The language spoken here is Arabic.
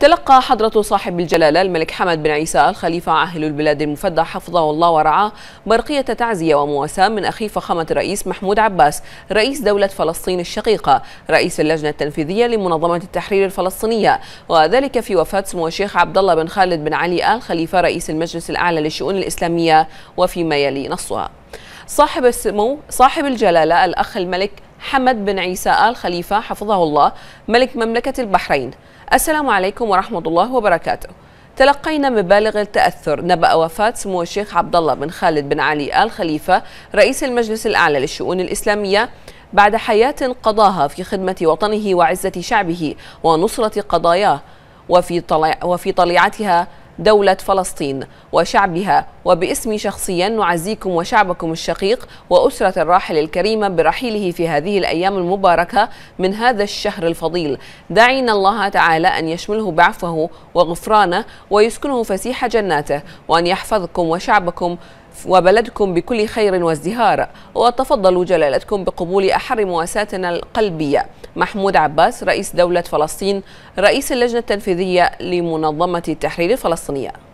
تلقى حضرة صاحب الجلالة الملك حمد بن عيسى الخليفة عاهل البلاد المفدى حفظه الله ورعاه برقية تعزية ومواساة من أخي فخامة الرئيس محمود عباس رئيس دولة فلسطين الشقيقة رئيس اللجنة التنفيذية لمنظمة التحرير الفلسطينية وذلك في وفاة سمو الشيخ عبد الله بن خالد بن علي آل خليفة رئيس المجلس الأعلى للشؤون الإسلامية وفيما يلي نصها صاحب السمو صاحب الجلالة الأخ الملك حمد بن عيسى آل خليفة حفظه الله ملك مملكة البحرين السلام عليكم ورحمة الله وبركاته تلقينا مبالغ التأثر نبأ وفاة سمو الشيخ عبد الله بن خالد بن علي آل خليفة رئيس المجلس الأعلى للشؤون الإسلامية بعد حياة قضاها في خدمة وطنه وعزة شعبه ونصرة قضاياه وفي, وفي طليعتها دولة فلسطين وشعبها وباسمي شخصيا نعزيكم وشعبكم الشقيق وأسرة الراحل الكريمة برحيله في هذه الأيام المباركة من هذا الشهر الفضيل دعينا الله تعالى أن يشمله بعفوه وغفرانه ويسكنه فسيح جناته وأن يحفظكم وشعبكم وبلدكم بكل خير وازدهار وتفضلوا جلالتكم بقبول أحر مواساتنا القلبية محمود عباس رئيس دولة فلسطين رئيس اللجنة التنفيذية لمنظمة التحرير الفلسطينية